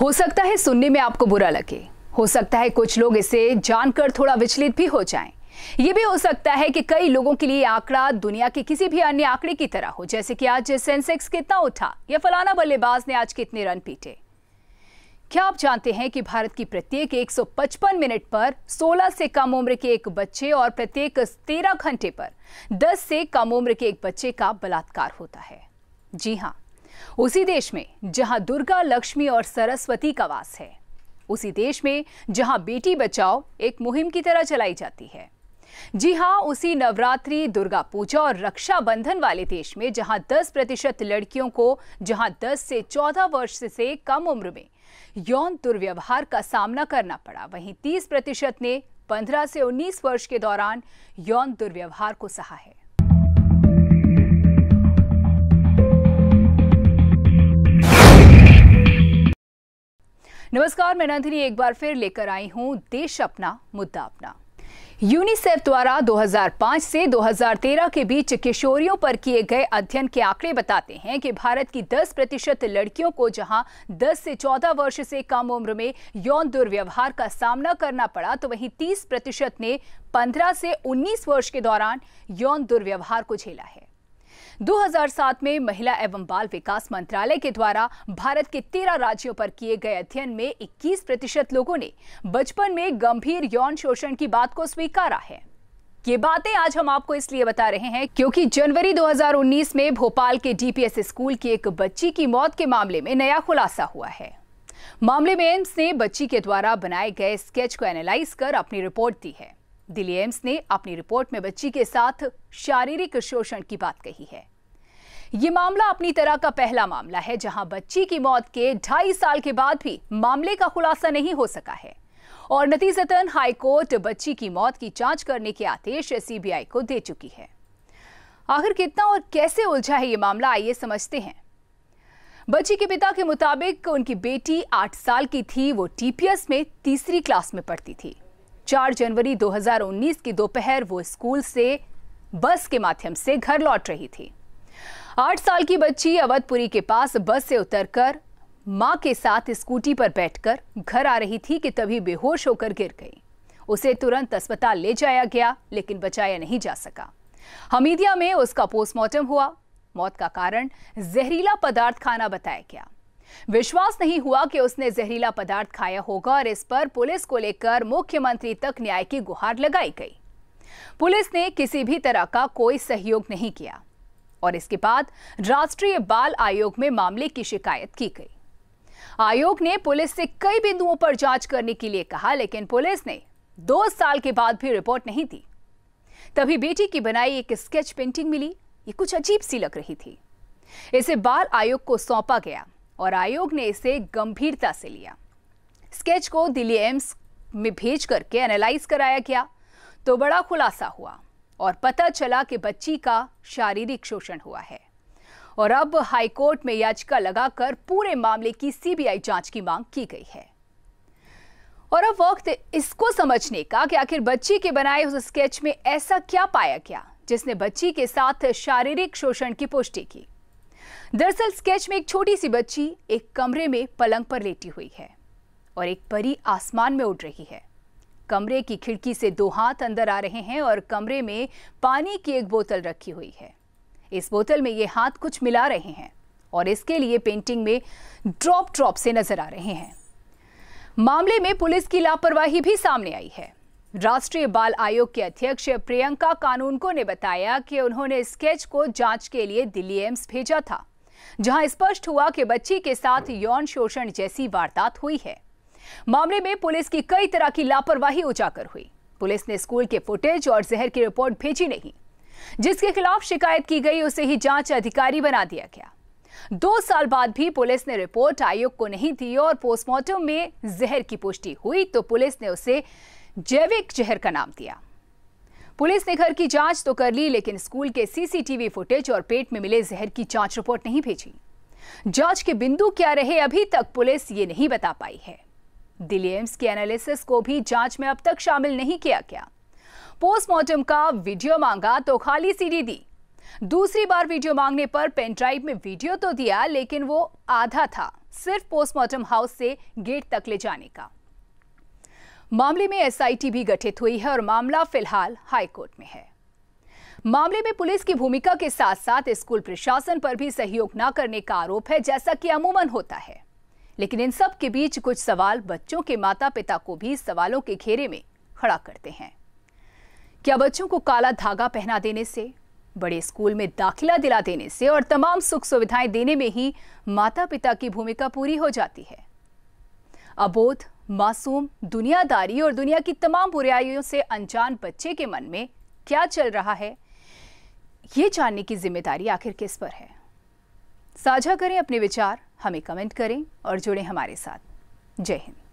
हो सकता है सुनने में आपको बुरा लगे हो सकता है कुछ लोग इसे जानकर थोड़ा विचलित भी हो जाएं। ये भी हो सकता है कि कई लोगों के लिए आंकड़ा दुनिया के किसी भी अन्य आंकड़े की तरह हो जैसे कि आज सेंसेक्स कितना उठा या फलाना बल्लेबाज ने आज कितने रन पीटे क्या आप जानते हैं कि भारत की प्रत्येक 155 मिनट पर 16 से कम उम्र के एक बच्चे और प्रत्येक 13 घंटे पर 10 से कम उम्र के एक बच्चे का बलात्कार होता है जी हाँ उसी देश में जहां दुर्गा लक्ष्मी और सरस्वती का वास है उसी देश में जहां बेटी बचाओ एक मुहिम की तरह चलाई जाती है जी हां उसी नवरात्रि दुर्गा पूजा और रक्षाबंधन वाले देश में जहां 10 प्रतिशत लड़कियों को जहां 10 से 14 वर्ष से कम उम्र में यौन दुर्व्यवहार का सामना करना पड़ा वहीं 30 प्रतिशत ने 15 से 19 वर्ष के दौरान यौन दुर्व्यवहार को सहा है नमस्कार मैं नंदिनी एक बार फिर लेकर आई हूं देश अपना मुद्दा अपना यूनिसेफ द्वारा 2005 से 2013 के बीच किशोरियों पर किए गए अध्ययन के आंकड़े बताते हैं कि भारत की 10 प्रतिशत लड़कियों को जहां 10 से 14 वर्ष से कम उम्र में यौन दुर्व्यवहार का सामना करना पड़ा तो वहीं 30 प्रतिशत ने 15 से 19 वर्ष के दौरान यौन दुर्व्यवहार को झेला है 2007 में महिला एवं बाल विकास मंत्रालय के द्वारा भारत के तेरह राज्यों पर किए गए अध्ययन में 21 प्रतिशत लोगों ने बचपन में गंभीर यौन शोषण की बात को स्वीकारा है ये बातें आज हम आपको इसलिए बता रहे हैं क्योंकि जनवरी 2019 में भोपाल के डीपीएस स्कूल की एक बच्ची की मौत के मामले में नया खुलासा हुआ है मामले में एम्स ने बच्ची के द्वारा बनाए गए स्केच को एनालाइज कर अपनी रिपोर्ट दी है दिल्ली एम्स ने अपनी रिपोर्ट में बच्ची के साथ शारीरिक शोषण की बात कही है ये मामला अपनी तरह का पहला मामला है जहां बच्ची की मौत के ढाई साल के बाद भी मामले का खुलासा नहीं हो सका है और नतीजतन हाईकोर्ट बच्ची की मौत की जांच करने के आदेश सीबीआई को दे चुकी है आखिर कितना और कैसे उलझा है ये मामला आइए समझते हैं बच्ची के पिता के मुताबिक उनकी बेटी आठ साल की थी वो टीपीएस में तीसरी क्लास में पढ़ती थी चार जनवरी 2019 की दोपहर वो स्कूल से बस के माध्यम से घर लौट रही थी आठ साल की बच्ची अवधपुरी के पास बस से उतरकर मां के साथ स्कूटी पर बैठकर घर आ रही थी कि तभी बेहोश होकर गिर गई उसे तुरंत अस्पताल ले जाया गया लेकिन बचाया नहीं जा सका हमीदिया में उसका पोस्टमार्टम हुआ मौत का कारण जहरीला पदार्थ खाना बताया गया विश्वास नहीं हुआ कि उसने जहरीला पदार्थ खाया होगा और इस पर पुलिस को लेकर मुख्यमंत्री तक न्याय की गुहार लगाई गई पुलिस ने किसी भी तरह का कोई सहयोग नहीं किया और इसके बाद राष्ट्रीय बाल आयोग में मामले की शिकायत की गई आयोग ने पुलिस से कई बिंदुओं पर जांच करने के लिए कहा लेकिन पुलिस ने दो साल के बाद भी रिपोर्ट नहीं दी तभी बेटी की बनाई एक स्केच पेंटिंग मिली ये कुछ अजीब सी लग रही थी इसे बाल आयोग को सौंपा गया और आयोग ने इसे गंभीरता से लिया स्केच को दिल्ली एम्स में भेज करके एनालाइज कराया गया तो बड़ा खुलासा हुआ और पता चला कि बच्ची का शारीरिक शोषण हुआ है और अब हाईकोर्ट में याचिका लगाकर पूरे मामले की सीबीआई जांच की मांग की गई है और अब वक्त इसको समझने का कि आखिर बच्ची के बनाए उस स्केच में ऐसा क्या पाया गया जिसने बच्ची के साथ शारीरिक शोषण की पुष्टि की दरअसल स्केच में एक छोटी सी बच्ची एक कमरे में पलंग पर लेटी हुई है और एक परी आसमान में उड़ रही है कमरे की खिड़की से दो हाथ अंदर आ रहे हैं और कमरे में पानी की एक बोतल रखी हुई है इस बोतल में ये हाथ कुछ मिला रहे हैं और इसके लिए पेंटिंग में ड्रॉप ड्रॉप से नजर आ रहे हैं मामले में पुलिस की लापरवाही भी सामने आई है राष्ट्रीय बाल आयोग के अध्यक्ष प्रियंका कानूनको ने बताया कि उन्होंने स्केच को जांच के लिए दिल्ली एम्स भेजा था जहां स्पष्ट हुआ कि बच्ची के साथ यौन शोषण जैसी वारदात हुई है मामले में पुलिस की कई तरह की लापरवाही उजागर हुई पुलिस ने स्कूल के फुटेज और जहर की रिपोर्ट भेजी नहीं जिसके खिलाफ शिकायत की गई उसे ही जांच अधिकारी बना दिया गया दो साल बाद भी पुलिस ने रिपोर्ट आयोग को नहीं दी और पोस्टमार्टम में जहर की पुष्टि हुई तो पुलिस ने उसे जैविक जहर का नाम दिया पुलिस ने घर की जांच तो कर ली लेकिन स्कूल के सीसीटीवी फुटेज और पेट में मिले जहर की जांच रिपोर्ट नहीं भेजी जांच के बिंदु क्या रहे अभी तक पुलिस ये नहीं बता पाई है दिल्ली एम्स के एनालिसिस को भी जांच में अब तक शामिल नहीं किया गया पोस्टमार्टम का वीडियो मांगा तो खाली सीडी दी दूसरी बार वीडियो मांगने पर पेन ड्राइव में वीडियो तो दिया लेकिन वो आधा था सिर्फ पोस्टमार्टम हाउस से गेट तक ले जाने का मामले में एसआईटी भी गठित हुई है और मामला फिलहाल हाईकोर्ट में है मामले में पुलिस की भूमिका के साथ साथ स्कूल प्रशासन पर भी सहयोग न करने का आरोप है जैसा कि अमूमन होता है लेकिन इन सब के बीच कुछ सवाल बच्चों के माता पिता को भी सवालों के घेरे में खड़ा करते हैं क्या बच्चों को काला धागा पहना देने से बड़े स्कूल में दाखिला दिला देने से और तमाम सुख सुविधाएं देने में ही माता पिता की भूमिका पूरी हो जाती है अबोध मासूम दुनियादारी और दुनिया की तमाम बुराइयों से अनजान बच्चे के मन में क्या चल रहा है ये जानने की जिम्मेदारी आखिर किस पर है साझा करें अपने विचार हमें कमेंट करें और जुड़ें हमारे साथ जय हिंद